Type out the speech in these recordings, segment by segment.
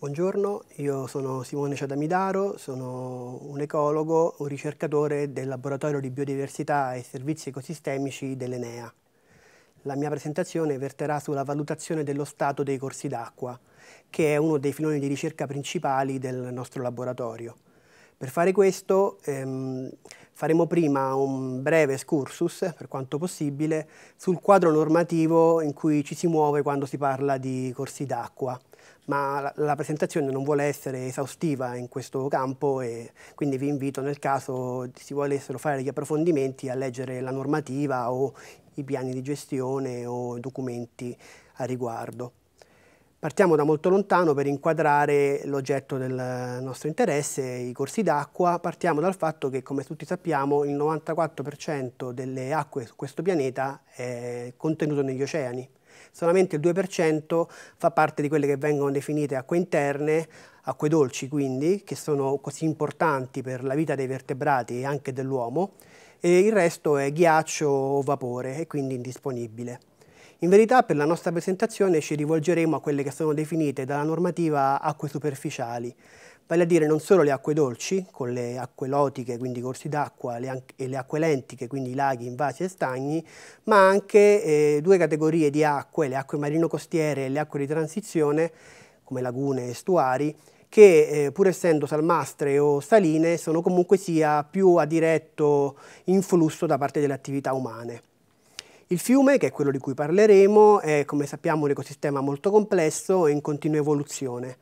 Buongiorno, io sono Simone Ciadamidaro, sono un ecologo, un ricercatore del Laboratorio di Biodiversità e Servizi Ecosistemici dell'Enea. La mia presentazione verterà sulla valutazione dello stato dei corsi d'acqua, che è uno dei filoni di ricerca principali del nostro laboratorio. Per fare questo ehm, faremo prima un breve excursus, per quanto possibile, sul quadro normativo in cui ci si muove quando si parla di corsi d'acqua ma la, la, presentazione non vuole essere esaustiva in questo campo e quindi vi invito nel caso si volessero fare gli approfondimenti a leggere la normativa o i piani di gestione o documenti a riguardo. Partiamo da molto lontano per inquadrare l'oggetto del nostro interesse, i corsi d'acqua. Partiamo dal fatto che, come tutti sappiamo, il 94% delle acque su questo pianeta è contenuto negli oceani solamente il 2% fa parte di quelle che vengono definite acque interne, acque dolci quindi, che sono così importanti per la vita dei vertebrati e anche dell'uomo, e il resto è ghiaccio o vapore e quindi indisponibile. In verità per la nostra presentazione ci rivolgeremo a quelle che sono definite dalla normativa acque superficiali, vale a dire non solo le acque dolci, con le acque lotiche, quindi corsi d'acqua, e le acque lentiche, quindi laghi, invasi e stagni, ma anche eh, due categorie di acque, le acque marino-costiere e le acque di transizione, come lagune e estuari, che eh, pur essendo salmastre o saline sono comunque sia più a diretto influsso da parte delle attività umane. Il fiume, che è quello di cui parleremo, è come sappiamo un ecosistema molto complesso e in continua evoluzione.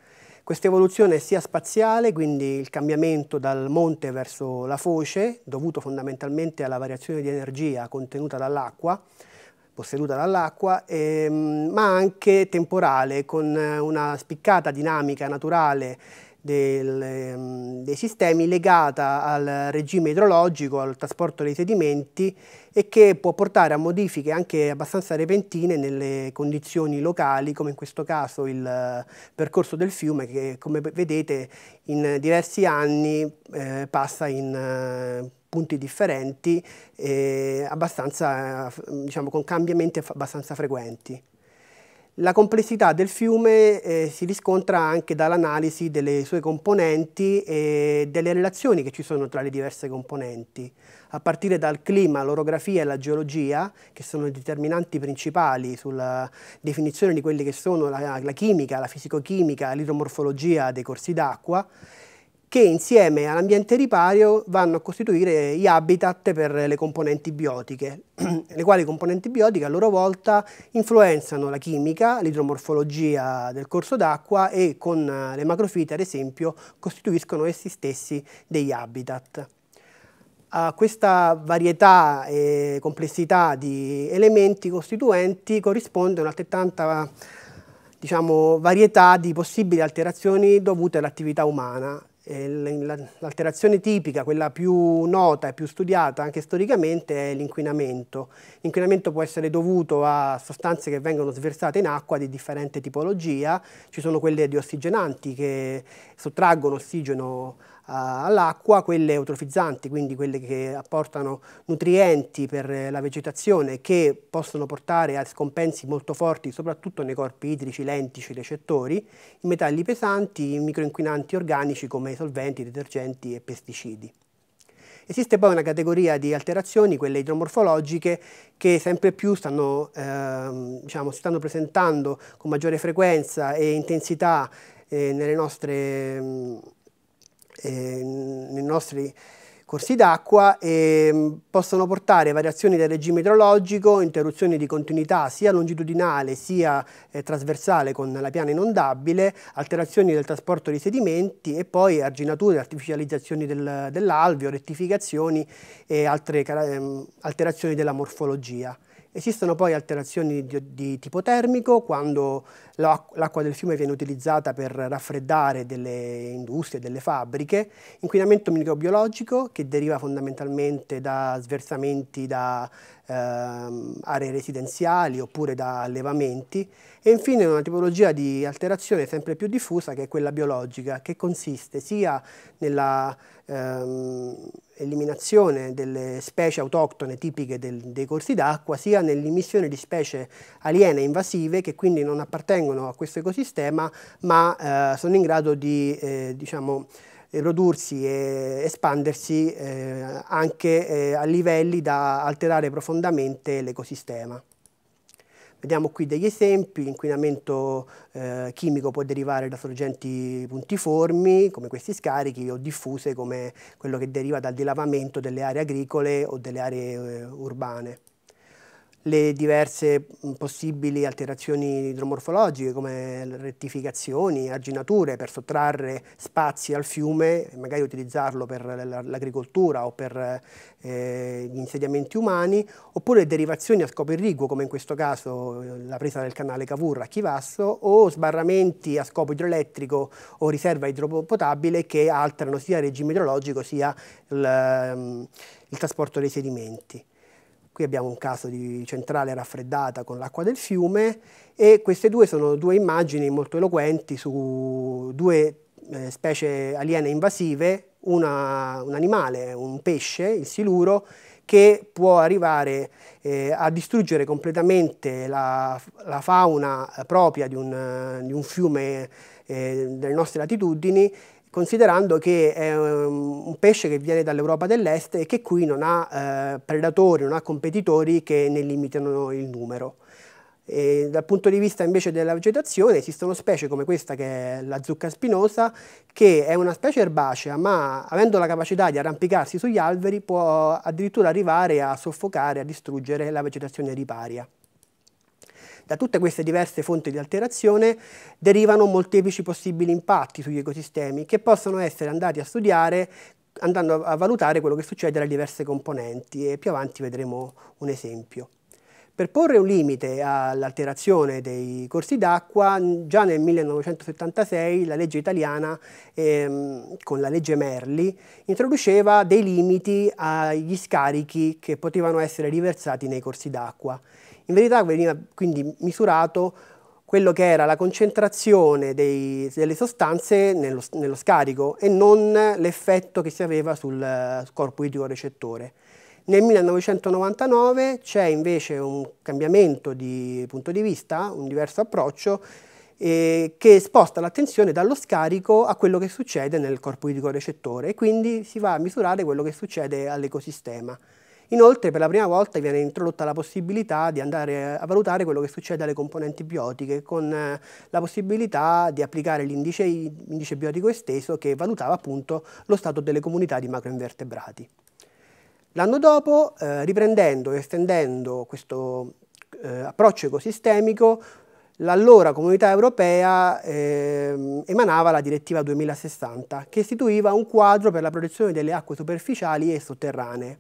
Questa evoluzione è sia spaziale, quindi il cambiamento dal monte verso la foce, dovuto fondamentalmente alla variazione di energia contenuta dall'acqua, posseduta dall'acqua, ehm, ma anche temporale, con eh, una spiccata dinamica naturale del, ehm, dei sistemi legata al regime idrologico, al trasporto dei sedimenti e che può portare a modifiche anche abbastanza repentine nelle condizioni locali, come in questo caso il eh, percorso del fiume che come vedete in diversi anni eh, passa in eh, punti differenti eh, diciamo, con cambiamenti abbastanza frequenti. La complessità del fiume eh, si riscontra anche dall'analisi delle sue componenti e delle relazioni che ci sono tra le diverse componenti, a partire dal clima, l'orografia e la geologia, che sono i determinanti principali sulla definizione di quelli che sono la, la chimica, la fisicochimica, l'idromorfologia dei corsi d'acqua, che insieme all'ambiente ripario vanno a costituire gli habitat per le componenti biotiche, le quali componenti biotiche a loro volta influenzano la chimica, l'idromorfologia del corso d'acqua e con eh, le macrofite ad esempio costituiscono essi stessi degli habitat. A questa varietà e complessità di elementi costituenti corrisponde un'altrettanta diciamo, varietà di possibili alterazioni dovute all'attività umana eh, l'alterazione tipica, quella più nota e più studiata anche storicamente, è l'inquinamento. L'inquinamento può essere dovuto a sostanze che vengono sversate in acqua di differente tipologia, ci sono quelle diossigenanti che sottraggono ossigeno all'acqua, quelle eutrofizzanti, quindi quelle che apportano nutrienti per eh, la vegetazione che possono portare a scompensi molto forti soprattutto nei corpi idrici, lentici, recettori, i metalli pesanti, i microinquinanti organici come solventi, detergenti e pesticidi. Esiste poi una categoria di alterazioni, quelle idromorfologiche, che sempre più stanno, ehm, diciamo, si stanno presentando con maggiore frequenza e intensità eh, nelle nostre... Mh, mm, eh, nei nostri corsi d'acqua e ehm, possono portare variazioni del regime idrologico, interruzioni di continuità sia longitudinale sia eh, trasversale con la piana inondabile, alterazioni del trasporto di sedimenti e poi arginature, artificializzazioni del, dell'alveo, rettificazioni e altre ehm, alterazioni della morfologia. Esistono poi alterazioni di, di tipo termico, quando l'acqua del fiume viene utilizzata per raffreddare delle industrie, delle fabbriche, inquinamento microbiologico che deriva fondamentalmente da sversamenti da Ehm, aree residenziali oppure da allevamenti e infine una tipologia di alterazione sempre più diffusa che è quella biologica che consiste sia nella ehm, eliminazione delle specie autoctone tipiche del, dei corsi d'acqua sia nell'immissione di specie aliene invasive che quindi non appartengono a questo ecosistema ma eh, sono in grado di eh, diciamo, prodursi eh, e espandersi eh, anche eh, a livelli da alterare profondamente l'ecosistema. Vediamo qui degli esempi, l'inquinamento eh, chimico può derivare da sorgenti puntiformi come questi scarichi o diffuse come quello che deriva dal dilavamento delle aree agricole o delle aree eh, urbane le diverse possibili alterazioni idromorfologiche come rettificazioni, arginature per sottrarre spazi al fiume, magari utilizzarlo per l'agricoltura o per eh, gli insediamenti umani, oppure derivazioni a scopo irriguo come in questo caso eh, la presa del canale Cavour a Chivasso o sbarramenti a scopo idroelettrico o riserva idropotabile che alterano sia il regime idrologico sia il, il trasporto dei sedimenti. Qui abbiamo un caso di centrale raffreddata con l'acqua del fiume e queste due sono due immagini molto eloquenti su due eh, specie aliene invasive, una, un animale, un pesce, il siluro, che può arrivare eh, a distruggere completamente la, la fauna propria di un, di un fiume eh, delle nostre latitudini considerando che è ehm, un pesce che viene dall'Europa dell'Est e che qui non ha eh, predatori, non ha competitori che ne limitano il numero. E dal punto di vista invece della vegetazione esistono specie come questa che è la zucca spinosa che è una specie erbacea ma avendo la capacità di arrampicarsi sugli alberi può addirittura arrivare a soffocare, a distruggere la vegetazione riparia. Da tutte queste diverse fonti di alterazione derivano molteplici possibili impatti sugli ecosistemi che possono essere andati a studiare andando a valutare quello che succede alle diverse componenti e più avanti vedremo un esempio. Per porre un limite all'alterazione dei corsi d'acqua, già nel 1976 la legge italiana, ehm, con la legge Merli, introduceva dei limiti agli scarichi che potevano essere riversati nei corsi d'acqua in verità veniva quindi misurato quello che era la concentrazione dei, delle sostanze nello, nello, scarico e non l'effetto che si aveva sul corpo idrico recettore. Nel 1999 c'è invece un cambiamento di punto di vista, un diverso approccio eh, che sposta l'attenzione dallo scarico a quello che succede nel corpo idrico recettore e quindi si va a misurare quello che succede all'ecosistema. Inoltre per la prima volta viene introdotta la possibilità di andare a valutare quello che succede alle componenti biotiche con eh, la possibilità di applicare l'indice, l'indice biotico esteso che valutava appunto lo stato delle comunità di macroinvertebrati. L'anno dopo, eh, riprendendo e estendendo questo eh, approccio ecosistemico, l'allora comunità europea eh, emanava la direttiva 2060 che istituiva un quadro per la protezione delle acque superficiali e sotterranee.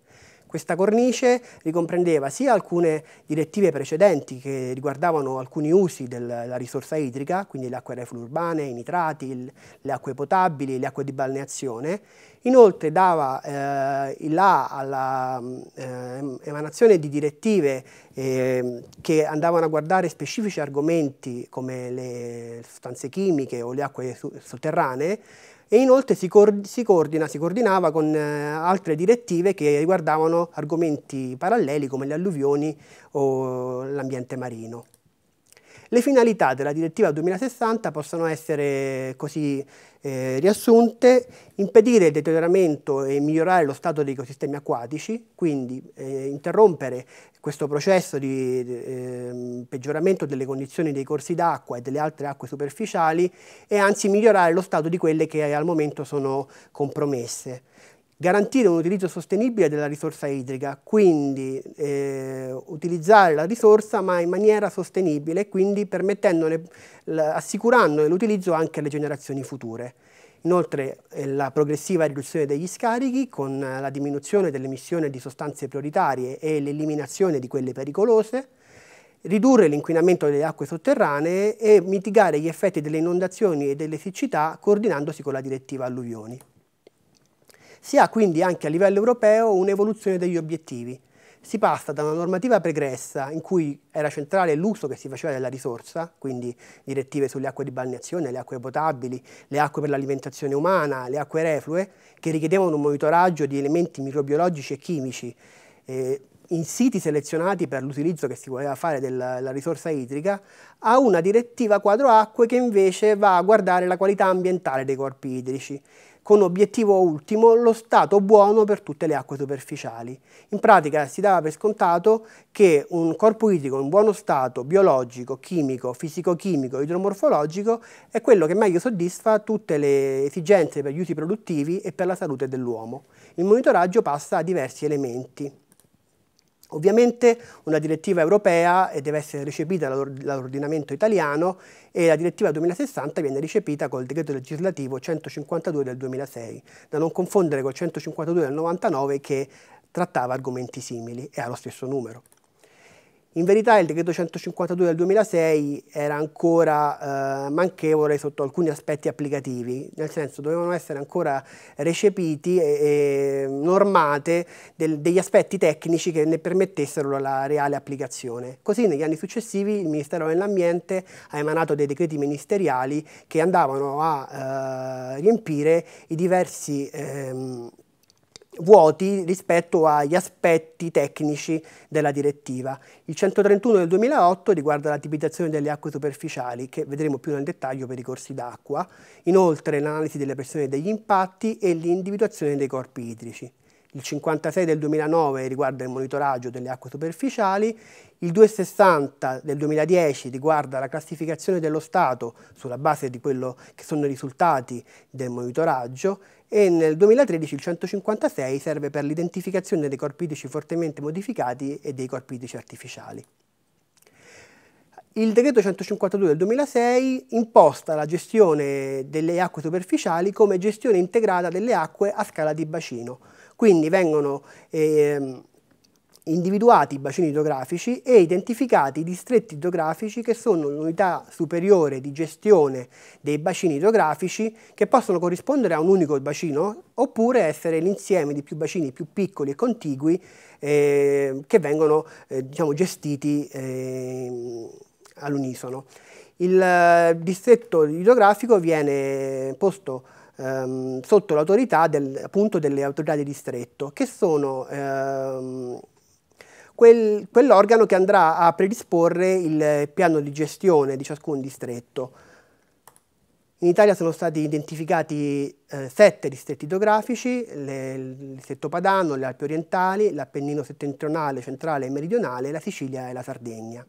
Questa cornice ricomprendeva sia alcune direttive precedenti che riguardavano alcuni usi della risorsa idrica, quindi le acque reflue urbane, i nitrati, le acque potabili, le acque di balneazione. Inoltre dava eh, il là alla ehm, eh, emanazione di direttive eh, che andavano a guardare specifici argomenti come le sostanze chimiche o le acque sotterranee, e inoltre si, coordina, si coordinava con eh, altre direttive che riguardavano argomenti paralleli come le alluvioni o l'ambiente marino. Le finalità della direttiva 2060 possono essere così eh, riassunte, impedire il deterioramento e migliorare lo stato degli ecosistemi acquatici, quindi eh, interrompere questo processo di eh, peggioramento delle condizioni dei corsi d'acqua e delle altre acque superficiali e anzi migliorare lo stato di quelle che al momento sono compromesse garantire un utilizzo sostenibile della risorsa idrica, quindi eh, utilizzare la risorsa ma in maniera sostenibile, quindi assicurandone l'utilizzo anche alle generazioni future. Inoltre eh, la progressiva riduzione degli scarichi con la diminuzione dell'emissione di sostanze prioritarie e l'eliminazione di quelle pericolose, ridurre l'inquinamento delle acque sotterranee e mitigare gli effetti delle inondazioni e delle siccità coordinandosi con la direttiva alluvioni. Si ha quindi anche a livello europeo un'evoluzione degli obiettivi. Si passa da una normativa pregressa in cui era centrale l'uso che si faceva della risorsa, quindi direttive sulle acque di balneazione, le acque potabili, le acque per l'alimentazione umana, le acque reflue, che richiedevano un monitoraggio di elementi microbiologici e chimici eh, in siti selezionati per l'utilizzo che si voleva fare della risorsa idrica, a una direttiva quadro acque che invece va a guardare la qualità ambientale dei corpi idrici con obiettivo ultimo lo stato buono per tutte le acque superficiali. In pratica si dava per scontato che un corpo idrico in buono stato biologico, chimico, fisico-chimico, idromorfologico è quello che meglio soddisfa tutte le esigenze per gli usi produttivi e per la salute dell'uomo. Il monitoraggio passa a diversi elementi. Ovviamente una direttiva europea eh, deve essere recepita dall'ordinamento italiano e la direttiva 2060 viene recepita col decreto legislativo 152 del 2006, da non confondere col 152 del 99 che trattava argomenti simili e ha lo stesso numero. In verità il decreto 152 del 2006 era ancora eh, manchevole sotto alcuni aspetti applicativi, nel senso dovevano essere ancora recepiti e, e normate del, degli aspetti tecnici che ne permettessero la reale applicazione. Così negli anni successivi il Ministero dell'Ambiente ha emanato dei decreti ministeriali che andavano a eh, riempire i diversi... Ehm, vuoti rispetto agli aspetti tecnici della direttiva. Il 131 del 2008 riguarda la tipizzazione delle acque superficiali, che vedremo più nel dettaglio per i corsi d'acqua, inoltre l'analisi delle pressioni degli impatti e l'individuazione dei corpi idrici. Il 56 del 2009 riguarda il monitoraggio delle acque superficiali, il 260 del 2010 riguarda la classificazione dello Stato sulla base di quello che sono i risultati del monitoraggio, e nel 2013 il 156 serve per l'identificazione dei corpi idrici fortemente modificati e dei corpi idrici artificiali. Il decreto 152 del 2006 imposta la gestione delle acque superficiali come gestione integrata delle acque a scala di bacino, quindi vengono eh, individuati i bacini idrografici e identificati i distretti idrografici che sono l'unità superiore di gestione dei bacini idrografici che possono corrispondere a un unico bacino oppure essere l'insieme di più bacini più piccoli e contigui eh, che vengono eh, diciamo, gestiti eh, all'unisono. Il eh, distretto idrografico viene posto ehm, sotto l'autorità del, delle autorità di distretto che sono ehm, quel, quell'organo che andrà a predisporre il piano di gestione di ciascun distretto. In Italia sono stati identificati eh, sette distretti idrografici, le, il distretto padano, le Alpi orientali, l'Appennino settentrionale, centrale e meridionale, la Sicilia e la Sardegna.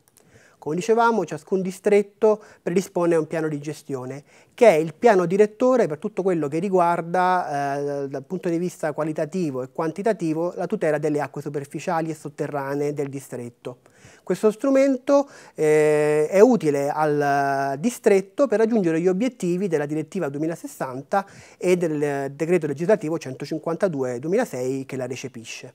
Come dicevamo, ciascun distretto predispone a un piano di gestione, che è il piano direttore per tutto quello che riguarda, eh, dal punto di vista qualitativo e quantitativo, la tutela delle acque superficiali e sotterranee del distretto. Questo strumento eh, è utile al distretto per raggiungere gli obiettivi della direttiva 2060 e del decreto legislativo 152 2006 che la recepisce.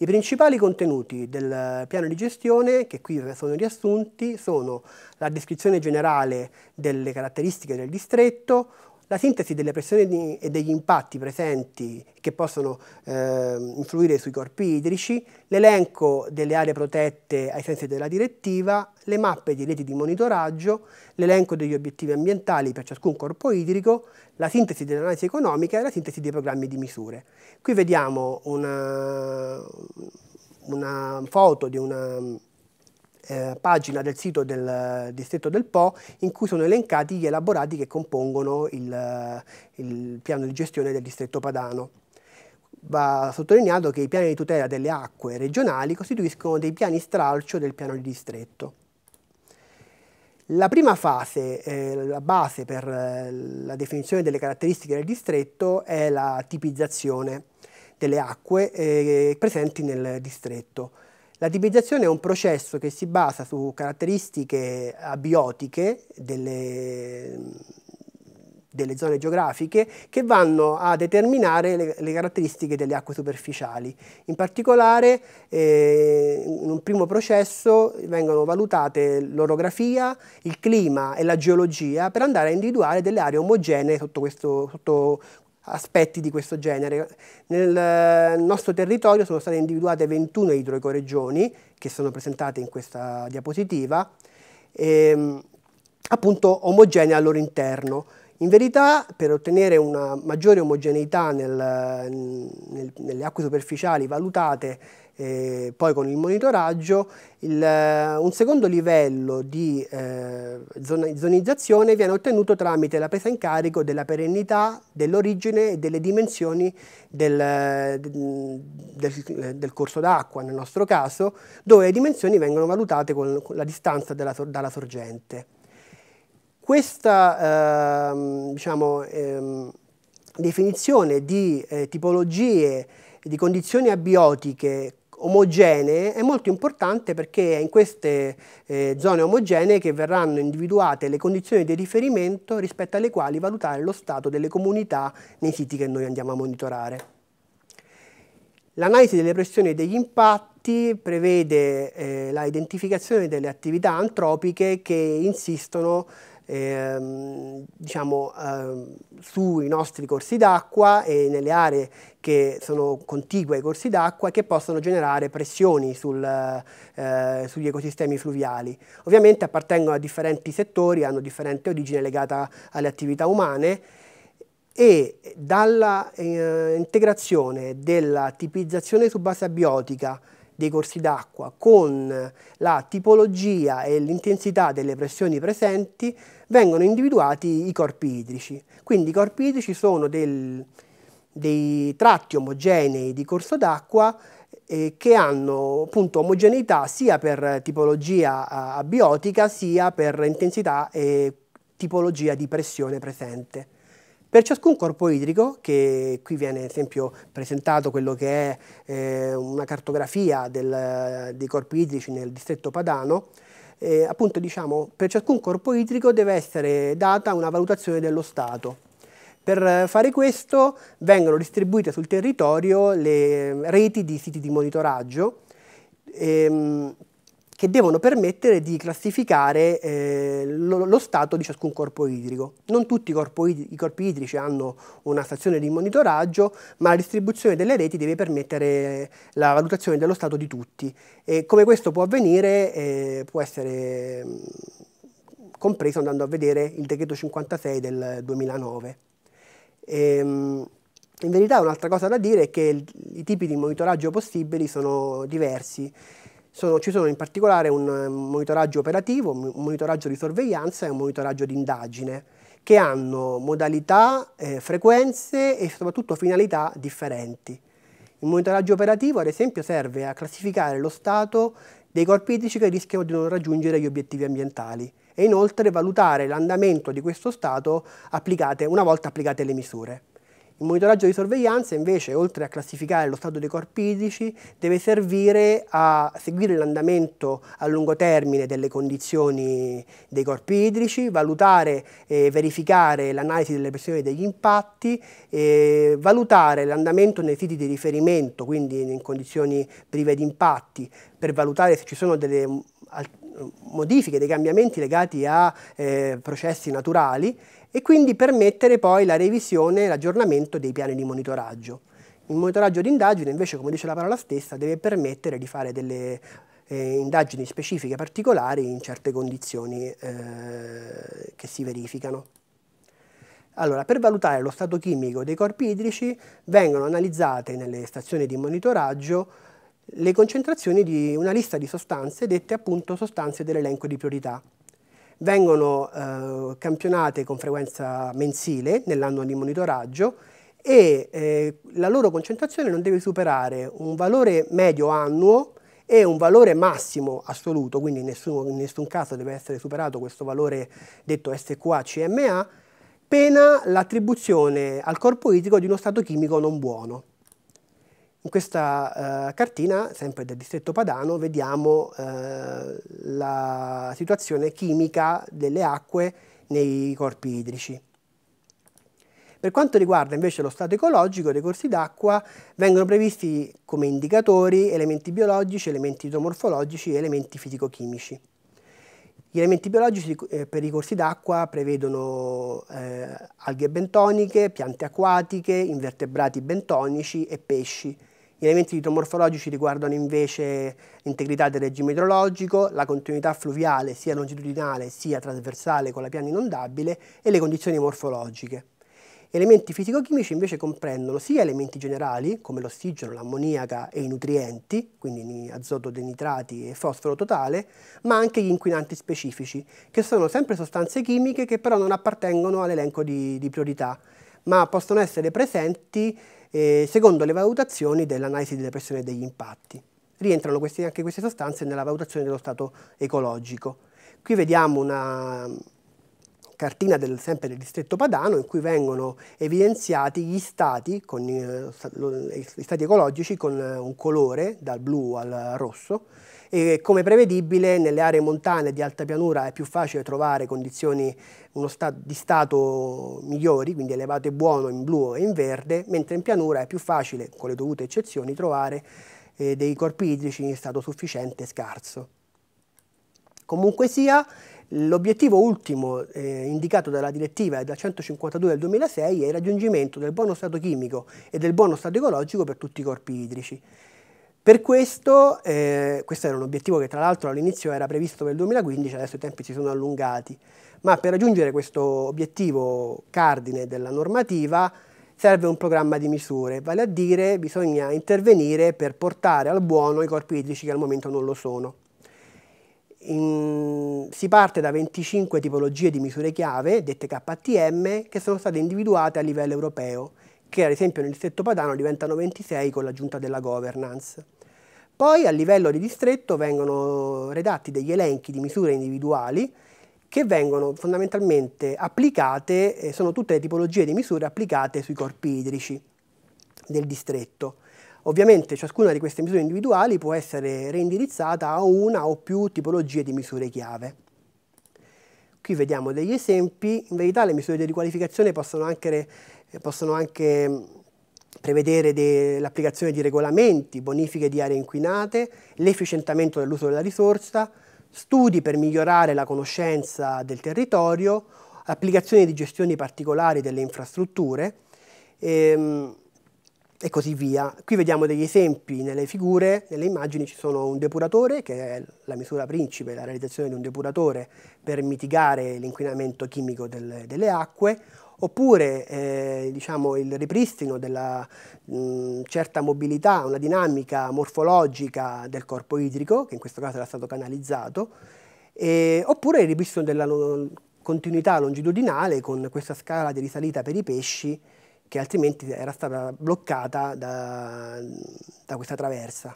I principali contenuti del piano di gestione, che qui sono riassunti, sono la descrizione generale delle caratteristiche del distretto, la sintesi delle pressioni e degli impatti presenti che possono eh, influire sui corpi idrici, l'elenco delle aree protette ai sensi della direttiva, le mappe di reti di monitoraggio, l'elenco degli obiettivi ambientali per ciascun corpo idrico la sintesi dell'analisi economica e la sintesi dei programmi di misure. Qui vediamo una, una foto di una eh, pagina del sito del distretto del Po in cui sono elencati gli elaborati che compongono il, il piano di gestione del distretto padano. Va sottolineato che i piani di tutela delle acque regionali costituiscono dei piani stralcio del piano di distretto. La prima fase, eh, la base per eh, la definizione delle caratteristiche del distretto è la tipizzazione delle acque eh, presenti nel distretto. La tipizzazione è un processo che si basa su caratteristiche abiotiche delle, delle zone geografiche che vanno a determinare le, le caratteristiche delle acque superficiali. In particolare eh, in un primo processo vengono valutate l'orografia, il clima e la geologia per andare a individuare delle aree omogenee sotto, questo, sotto aspetti di questo genere. Nel nostro territorio sono state individuate 21 idroecoregioni che sono presentate in questa diapositiva, e, ehm, appunto omogenee al loro interno. In verità per ottenere una maggiore omogeneità nel, nel, nelle acque superficiali valutate eh, poi con il monitoraggio, il, eh, un secondo livello di eh, zonizzazione viene ottenuto tramite la presa in carico della perennità, dell'origine e delle dimensioni del, del, del corso d'acqua nel nostro caso, dove le dimensioni vengono valutate con, con la distanza della, dalla sorgente. Questa eh, diciamo, eh, definizione di eh, tipologie di condizioni abiotiche omogenee è molto importante perché è in queste eh, zone omogenee che verranno individuate le condizioni di riferimento rispetto alle quali valutare lo stato delle comunità nei siti che noi andiamo a monitorare. L'analisi delle pressioni e degli impatti prevede eh, l'identificazione delle attività antropiche che insistono ehm, diciamo, ehm, sui nostri corsi d'acqua e nelle aree che sono contigue ai corsi d'acqua che possono generare pressioni sul, eh, sugli ecosistemi fluviali. Ovviamente appartengono a differenti settori, hanno differente origine legata alle attività umane e dall'integrazione eh, della tipizzazione su base abiotica dei corsi d'acqua con la tipologia e l'intensità delle pressioni presenti vengono individuati i corpi idrici. Quindi i corpi idrici sono del, dei tratti omogenei di corso d'acqua eh, che hanno appunto omogeneità sia per tipologia abiotica sia per intensità e tipologia di pressione presente. Per ciascun corpo idrico, che qui viene ad esempio presentato quello che è eh, una cartografia del, dei corpi idrici nel distretto padano, eh, appunto diciamo per ciascun corpo idrico deve essere data una valutazione dello stato. Per fare questo vengono distribuite sul territorio le eh, reti di siti di monitoraggio ehm, che devono permettere di classificare eh, lo, lo, stato di ciascun corpo idrico. Non tutti i, corpi, i corpi idrici hanno una stazione di monitoraggio, ma la distribuzione delle reti deve permettere eh, la valutazione dello stato di tutti. E come questo può avvenire eh, può essere mm, compreso andando a vedere il decreto 56 del 2009. Ehm, in verità un'altra cosa da dire è che i tipi di monitoraggio possibili sono diversi. Sono, ci sono in particolare un eh, monitoraggio operativo, un monitoraggio di sorveglianza e un monitoraggio di indagine che hanno modalità, eh, frequenze e soprattutto finalità differenti. Il monitoraggio operativo, ad esempio, serve a classificare lo stato dei corpi idrici che rischiano di non raggiungere gli obiettivi ambientali e inoltre valutare l'andamento di questo stato una volta applicate le misure. Il monitoraggio di sorveglianza invece, oltre a classificare lo stato dei corpi idrici, deve servire a seguire l'andamento a lungo termine delle condizioni dei corpi idrici, valutare e verificare l'analisi delle pressioni degli impatti, valutare l'andamento nei siti di riferimento, quindi in condizioni prive di impatti, per valutare se ci sono delle modifiche, dei cambiamenti legati a eh, processi naturali e quindi permettere poi la revisione e l'aggiornamento dei piani di monitoraggio. Il monitoraggio di indagine invece, come dice la parola stessa, deve permettere di fare delle eh, indagini specifiche particolari in certe condizioni eh, che si verificano. Allora, per valutare lo stato chimico dei corpi idrici vengono analizzate nelle stazioni di monitoraggio le concentrazioni di una lista di sostanze dette appunto sostanze dell'elenco di priorità. Vengono eh, campionate con frequenza mensile nell'anno di monitoraggio e eh, la loro concentrazione non deve superare un valore medio annuo e un valore massimo assoluto, quindi in nessun, in nessun caso deve essere superato questo valore detto SQA-CMA, pena l'attribuzione al corpo idrico di uno stato chimico non buono. In questa eh, cartina, sempre del distretto padano, vediamo eh, la situazione chimica delle acque nei corpi idrici. Per quanto riguarda invece lo stato ecologico dei corsi d'acqua, vengono previsti come indicatori elementi biologici, elementi idromorfologici e elementi fisico-chimici. Gli elementi biologici eh, per i corsi d'acqua prevedono eh, alghe bentoniche, piante acquatiche, invertebrati bentonici e pesci. Gli elementi idromorfologici riguardano invece l'integrità del regime idrologico, la continuità fluviale sia longitudinale sia trasversale con la piana inondabile e le condizioni morfologiche. Elementi fisico-chimici invece comprendono sia elementi generali, come l'ossigeno, l'ammoniaca e i nutrienti, quindi azoto denitrati e fosforo totale, ma anche gli inquinanti specifici, che sono sempre sostanze chimiche che però non appartengono all'elenco di, di priorità, ma possono essere presenti eh, secondo le valutazioni dell'analisi delle pressioni e degli impatti. Rientrano questi, anche queste sostanze nella valutazione dello stato ecologico. Qui vediamo una cartina del, sempre del distretto padano in cui vengono evidenziati gli stati, con, eh, gli stati ecologici con eh, un colore dal blu al rosso e come prevedibile nelle aree montane di alta pianura è più facile trovare condizioni sta di stato migliori, quindi elevato e buono in blu e in verde, mentre in pianura è più facile, con le dovute eccezioni, trovare eh, dei corpi idrici in stato sufficiente e scarso. Comunque sia, l'obiettivo ultimo eh, indicato dalla direttiva e dal 152 del 2006 è il raggiungimento del buono stato chimico e del buono stato ecologico per tutti i corpi idrici. Per questo, eh, questo era un obiettivo che tra l'altro all'inizio era previsto per il 2015, adesso i tempi si sono allungati, ma per raggiungere questo obiettivo cardine della normativa serve un programma di misure, vale a dire bisogna intervenire per portare al buono i corpi idrici che al momento non lo sono. In, si parte da 25 tipologie di misure chiave, dette KTM, che sono state individuate a livello europeo, che ad esempio nel distretto padano diventano 26 con l'aggiunta della governance. Poi a livello di distretto vengono redatti degli elenchi di misure individuali che vengono fondamentalmente applicate, eh, sono tutte le tipologie di misure applicate sui corpi idrici del distretto. Ovviamente ciascuna di queste misure individuali può essere reindirizzata a una o più tipologie di misure chiave. Qui vediamo degli esempi, in verità le misure di riqualificazione possono anche, possono anche prevedere l'applicazione di regolamenti, bonifiche di aree inquinate, l'efficientamento dell'uso della risorsa, studi per migliorare la conoscenza del territorio, applicazioni di gestioni particolari delle infrastrutture ehm, e così via. Qui vediamo degli esempi nelle figure, nelle immagini ci sono un depuratore che è la misura principe, la realizzazione di un depuratore per mitigare l'inquinamento chimico del, delle acque oppure eh, diciamo, il ripristino della mh, certa mobilità, una dinamica morfologica del corpo idrico, che in questo caso era stato canalizzato, eh, oppure il ripristino della lo continuità longitudinale con questa scala di risalita per i pesci che altrimenti era stata bloccata da, da questa traversa.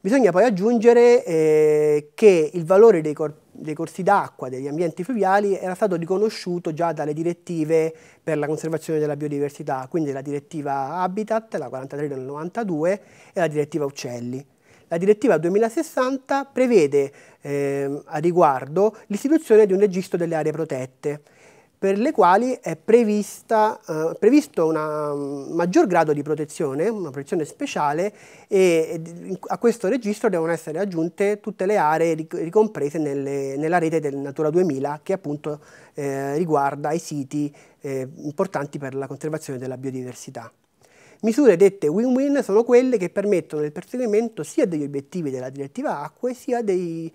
Bisogna poi aggiungere eh, che il valore dei corpi dei corsi d'acqua, degli ambienti fluviali, era stato riconosciuto già dalle direttive per la conservazione della biodiversità, quindi la direttiva Habitat, la 43 del 92, e la direttiva Uccelli. La direttiva 2060 prevede eh, a riguardo l'istituzione di un registro delle aree protette, per le quali è prevista, eh, previsto un mm, maggior grado di protezione, una protezione speciale e, a questo registro devono essere aggiunte tutte le aree ricomprese nelle, nella rete del Natura 2000 che appunto eh, riguarda i siti eh, importanti per la conservazione della biodiversità. Misure dette win-win sono quelle che permettono il perseguimento sia degli obiettivi della direttiva acque sia dei,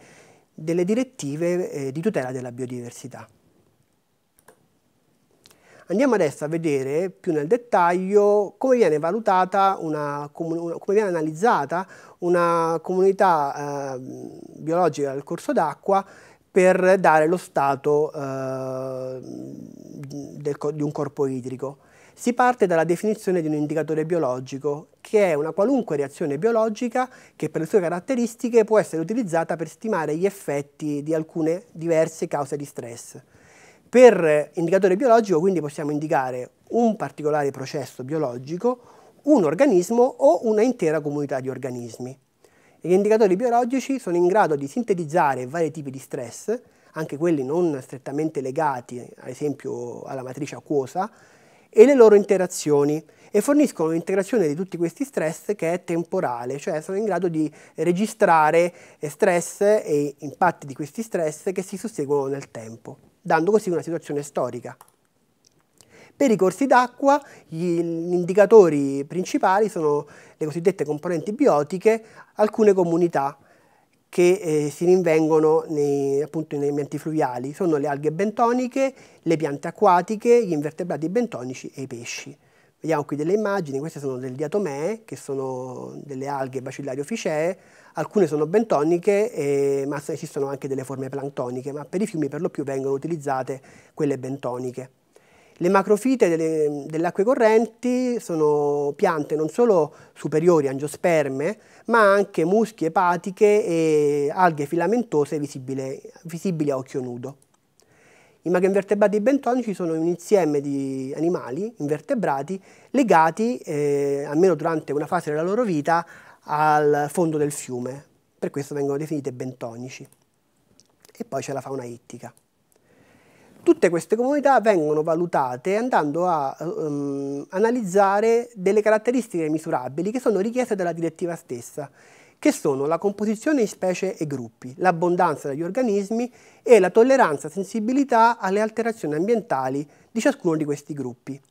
delle direttive eh, di tutela della biodiversità. Andiamo adesso a vedere più nel dettaglio come viene valutata, una, come viene analizzata una comunità eh, biologica del corso d'acqua per dare lo stato eh, del, di un corpo idrico. Si parte dalla definizione di un indicatore biologico, che è una qualunque reazione biologica che per le sue caratteristiche può essere utilizzata per stimare gli effetti di alcune diverse cause di stress. Per indicatore biologico quindi possiamo indicare un particolare processo biologico, un organismo o una intera comunità di organismi. Gli indicatori biologici sono in grado di sintetizzare vari tipi di stress, anche quelli non strettamente legati ad esempio alla matrice acquosa, e le loro interazioni, e forniscono un'integrazione di tutti questi stress che è temporale, cioè sono in grado di registrare stress e impatti di questi stress che si susseguono nel tempo, dando così una situazione storica. Per i corsi d'acqua gli indicatori principali sono le cosiddette componenti biotiche, alcune comunità che eh, si rinvengono nei, appunto, nei ambienti fluviali, sono le alghe bentoniche, le piante acquatiche, gli invertebrati bentonici e i pesci. Vediamo qui delle immagini, queste sono del diatomee, che sono delle alghe bacillari ficee alcune sono bentoniche, eh, ma esistono anche delle forme planctoniche, ma per i fiumi per lo più vengono utilizzate quelle bentoniche. Le macrofite delle, delle acque correnti sono piante non solo superiori, angiosperme, ma anche muschi epatiche e alghe filamentose visibili a occhio nudo. I macroinvertebrati bentonici sono un insieme di animali invertebrati legati, eh, almeno durante una fase della loro vita, al fondo del fiume. Per questo vengono definite bentonici. E poi c'è la fauna ittica. Tutte queste comunità vengono valutate andando a um, analizzare delle caratteristiche misurabili che sono richieste dalla direttiva stessa che sono la composizione in specie e gruppi, l'abbondanza degli organismi e la tolleranza e sensibilità alle alterazioni ambientali di ciascuno di questi gruppi.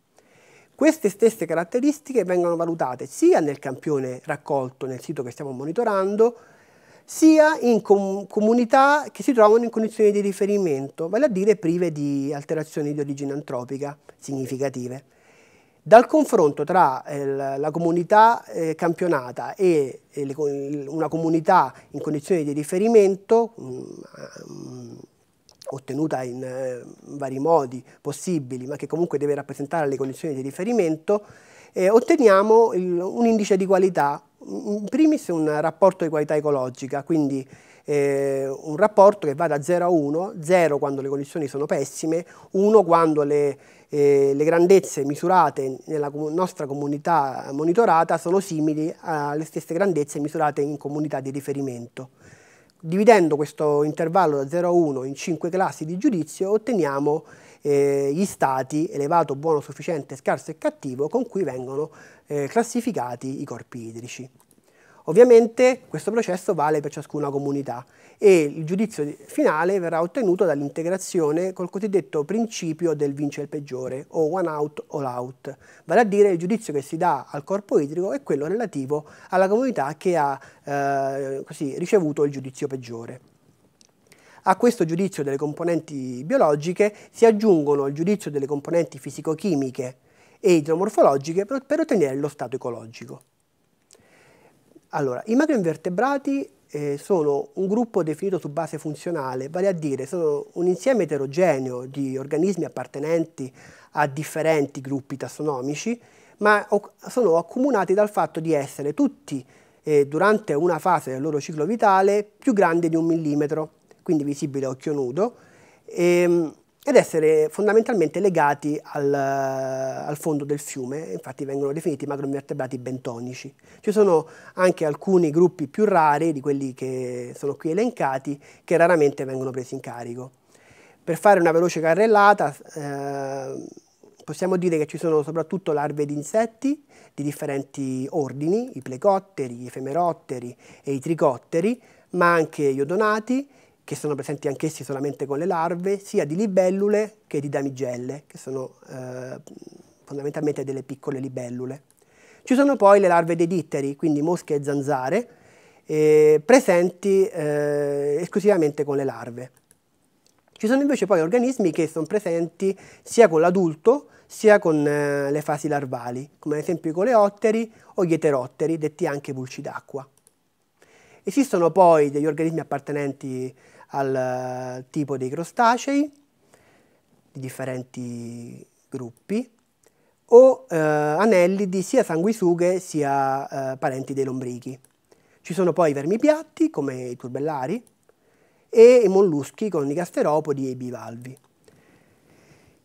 Queste stesse caratteristiche vengono valutate sia nel campione raccolto nel sito che stiamo monitorando, sia in com comunità che si trovano in condizioni di riferimento, vale a dire prive di alterazioni di origine antropica significative. Dal confronto tra eh, la comunità eh, campionata e eh, le, una comunità in condizioni di riferimento, mh, mm, mm, ottenuta in eh, vari modi possibili, ma che comunque deve rappresentare le condizioni di riferimento, eh, otteniamo il, un indice di qualità, in primis un rapporto di qualità ecologica, quindi eh, un rapporto che va da 0 a 1, 0 quando le condizioni sono pessime, 1 quando le, eh, le grandezze misurate nella nostra comunità monitorata sono simili alle stesse grandezze misurate in comunità di riferimento. Dividendo questo intervallo da 0 a 1 in 5 classi di giudizio otteniamo eh, gli stati elevato, buono, sufficiente, scarso e cattivo con cui vengono eh, classificati i corpi idrici. Ovviamente questo processo vale per ciascuna comunità e il giudizio finale verrà ottenuto dall'integrazione col cosiddetto principio del vince il peggiore o one out all out, vale a dire il giudizio che si dà al corpo idrico e quello relativo alla comunità che ha eh, così, ricevuto il giudizio peggiore. A questo giudizio delle componenti biologiche si aggiungono il giudizio delle componenti fisico-chimiche e idromorfologiche per ottenere lo stato ecologico. Allora, i macroinvertebrati eh, sono un gruppo definito su base funzionale, vale a dire sono un insieme eterogeneo di organismi appartenenti a differenti gruppi tassonomici, ma sono accomunati dal fatto di essere tutti eh, durante una fase del loro ciclo vitale più grandi di un millimetro, quindi visibile a occhio nudo, e, ehm, ed essere fondamentalmente legati al, al, fondo del fiume, infatti vengono definiti macroinvertebrati bentonici. Ci sono anche alcuni gruppi più rari di quelli che sono qui elencati che raramente vengono presi in carico. Per fare una veloce carrellata eh, possiamo dire che ci sono soprattutto larve di insetti di differenti ordini, i plecotteri, gli femerotteri e i tricotteri, ma anche gli odonati, che sono presenti anch'essi solamente con le larve, sia di libellule che di damigelle, che sono eh, fondamentalmente delle piccole libellule. Ci sono poi le larve dei ditteri, quindi mosche e zanzare, eh, presenti eh, esclusivamente con le larve. Ci sono invece poi organismi che sono presenti sia con l'adulto sia con eh, le fasi larvali, come ad esempio i coleotteri o gli eterotteri, detti anche pulci d'acqua. Esistono poi degli organismi appartenenti al eh, tipo dei crostacei di differenti gruppi o eh, anelli sia sanguisughe sia eh, parenti dei lombrichi. Ci sono poi i vermi piatti come i turbellari e i molluschi con i gasteropodi e i bivalvi.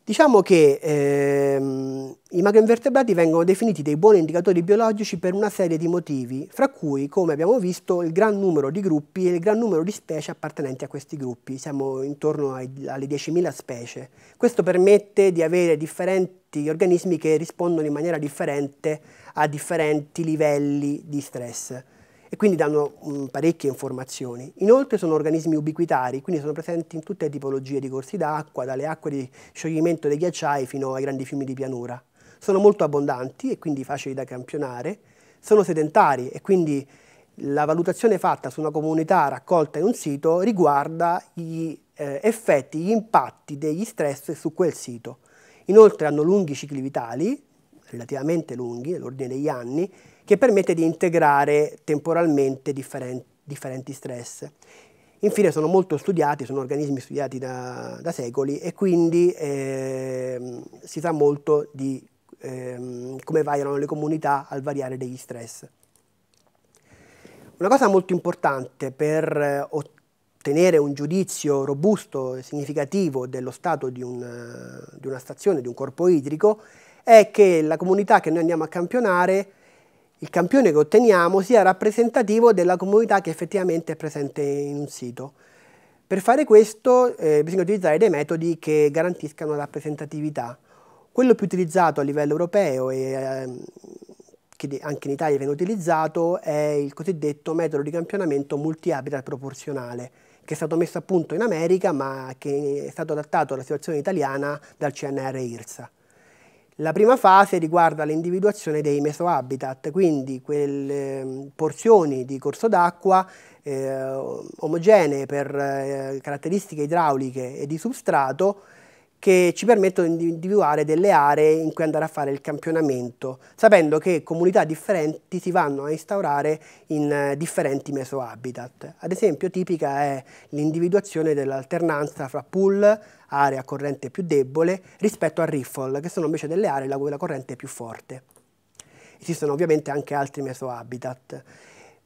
Diciamo che ehm, i macroinvertebrati vengono definiti dei buoni indicatori biologici per una serie di motivi, fra cui, come abbiamo visto, il gran numero di gruppi e il gran numero di specie appartenenti a questi gruppi, siamo intorno ai, alle 10.000 specie. Questo permette di avere differenti organismi che rispondono in maniera differente a differenti livelli di stress e quindi danno mh, mm, parecchie informazioni. Inoltre sono organismi ubiquitari, quindi sono presenti in tutte le tipologie di corsi d'acqua, dalle acque di scioglimento dei ghiacciai fino ai grandi fiumi di pianura. Sono molto abbondanti e quindi facili da campionare, sono sedentari e quindi la valutazione fatta su una comunità raccolta in un sito riguarda gli eh, effetti, gli impatti degli stress su quel sito. Inoltre hanno lunghi cicli vitali, relativamente lunghi, nell'ordine degli anni, che permette di integrare temporalmente differenti stress. Infine sono molto studiati, sono organismi studiati da, da secoli e quindi eh, si sa molto di eh, come variano le comunità al variare degli stress. Una cosa molto importante per ottenere un giudizio robusto e significativo dello stato di una, di una stazione, di un corpo idrico, è che la comunità che noi andiamo a campionare il campione che otteniamo sia rappresentativo della comunità che effettivamente è presente in un sito. Per fare questo eh, bisogna utilizzare dei metodi che garantiscano rappresentatività. Quello più utilizzato a livello europeo e eh, che anche in Italia viene utilizzato è il cosiddetto metodo di campionamento multi-habitat proporzionale, che è stato messo a punto in America ma che è stato adattato alla situazione italiana dal CNR IRSA. La prima fase riguarda l'individuazione dei mesohabitat, quindi quelle ehm, porzioni di corso d'acqua eh, omogenee per eh, caratteristiche idrauliche e di substrato che ci permettono di individuare delle aree in cui andare a fare il campionamento, sapendo che comunità differenti si vanno a instaurare in eh, differenti meso-habitat. Ad esempio tipica è l'individuazione dell'alternanza fra pool, area a corrente più debole, rispetto a riffle, che sono invece delle aree la cui la corrente è più forte. Esistono ovviamente anche altri meso-habitat.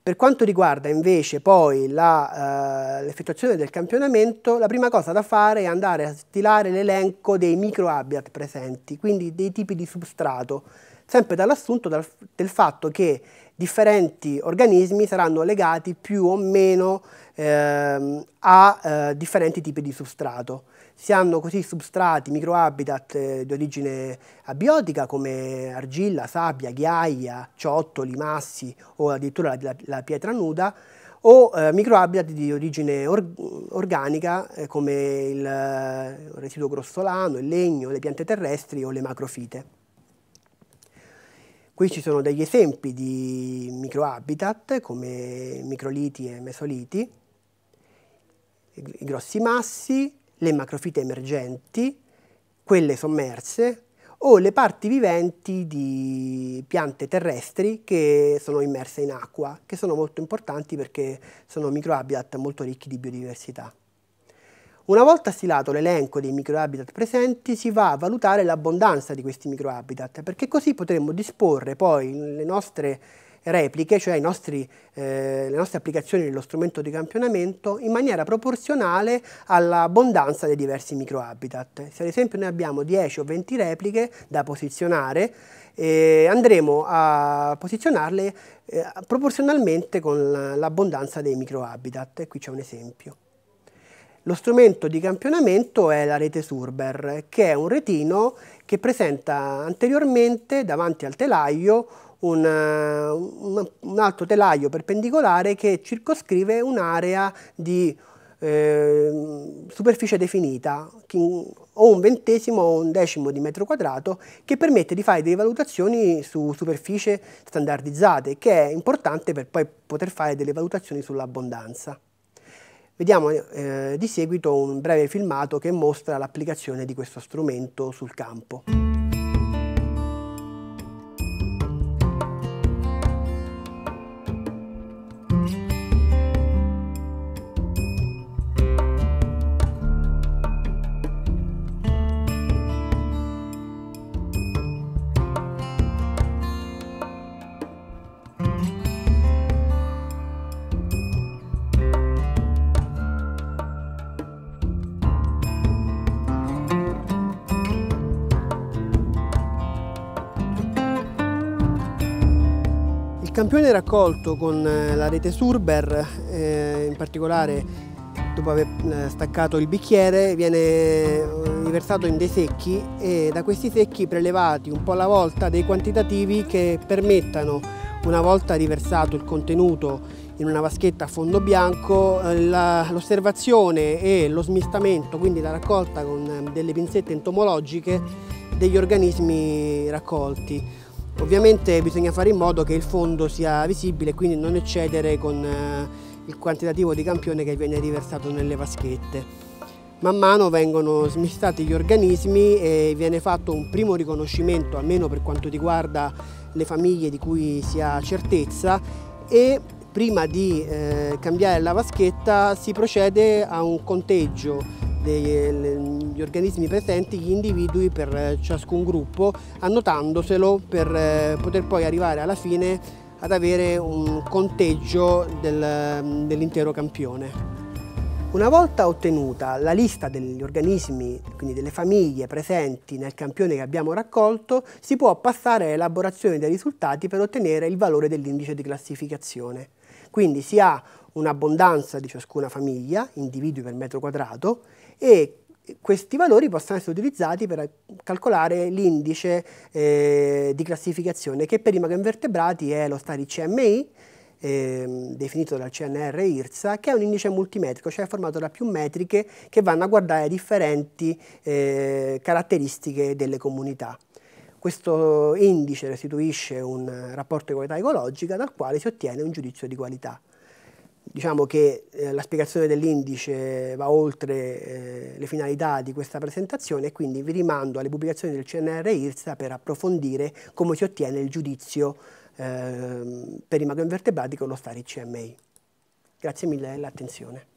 Per quanto riguarda invece poi eh, l'effettuazione eh, del campionamento, la prima cosa da fare è andare a stilare l'elenco dei micro habitat presenti, quindi dei tipi di substrato, sempre dall'assunto dal, del fatto che differenti organismi saranno legati più o meno eh, a eh, differenti tipi di substrato. Si hanno così substrati, microhabitat eh, di origine abiotica come argilla, sabbia, ghiaia, ciottoli, massi o addirittura la, la pietra nuda o eh, microhabitat di origine or organica eh, come il eh, residuo grossolano, il legno, le piante terrestri o le macrofite. Qui ci sono degli esempi di microhabitat come microliti e mesoliti, i grossi massi, le macrofite emergenti, quelle sommerse o le parti viventi di piante terrestri che sono immerse in acqua, che sono molto importanti perché sono microhabitat molto ricchi di biodiversità. Una volta stilato l'elenco dei microhabitat presenti si va a valutare l'abbondanza di questi microhabitat perché così potremmo disporre poi le nostre repliche, cioè nostri, eh, le nostre applicazioni nello strumento di campionamento, in maniera proporzionale all'abbondanza dei diversi microhabitat. Se ad esempio noi abbiamo 10 o 20 repliche da posizionare, eh, andremo a posizionarle eh, proporzionalmente con l'abbondanza dei microhabitat. Qui c'è un esempio. Lo strumento di campionamento è la rete Surber, che è un retino che presenta anteriormente davanti al telaio un, un, un alto telaio perpendicolare che circoscrive un'area di eh, superficie definita o un ventesimo o un decimo di metro quadrato che permette di fare delle valutazioni su superficie standardizzate che è importante per poi poter fare delle valutazioni sull'abbondanza. Vediamo eh, di seguito un breve filmato che mostra l'applicazione di questo strumento sul campo. campione raccolto con eh, la rete Surber, eh, in particolare dopo aver eh, staccato il bicchiere, viene eh, riversato in dei secchi e da questi secchi prelevati un po' alla volta dei quantitativi che permettano, una volta riversato il contenuto in una vaschetta a fondo bianco, l'osservazione e lo smistamento, quindi la raccolta con delle pinzette entomologiche degli organismi raccolti. Ovviamente bisogna fare in modo che il fondo sia visibile quindi non eccedere con eh, il quantitativo di campione che viene riversato nelle vaschette. Man mano vengono smistati gli organismi e viene fatto un primo riconoscimento, almeno per quanto riguarda le famiglie di cui si ha certezza, e prima di eh, cambiare la vaschetta si procede a un conteggio degli organismi presenti, gli individui per eh, ciascun gruppo, annotandoselo per eh, poter poi arrivare alla fine ad avere un conteggio del, mm, dell'intero campione. Una volta ottenuta la lista degli organismi, quindi delle famiglie presenti nel campione che abbiamo raccolto, si può passare all'elaborazione dei risultati per ottenere il valore dell'indice di classificazione. Quindi si ha un'abbondanza di ciascuna famiglia, individui per metro quadrato, e questi valori possono essere utilizzati per calcolare l'indice eh, di classificazione che per i macroinvertebrati è lo Stari CMI, eh, definito dal CNR IRSA, che è un indice multimetrico, cioè formato da più metriche che vanno a guardare differenti eh, caratteristiche delle comunità. Questo indice restituisce un rapporto di qualità ecologica dal quale si ottiene un giudizio di qualità. Diciamo che eh, la spiegazione dell'indice va oltre eh, le finalità di questa presentazione e quindi vi rimando alle pubblicazioni del CNR IRSA per approfondire come si ottiene il giudizio eh, per i macroinvertebrati con lo Stari CMI. Grazie mille dell'attenzione.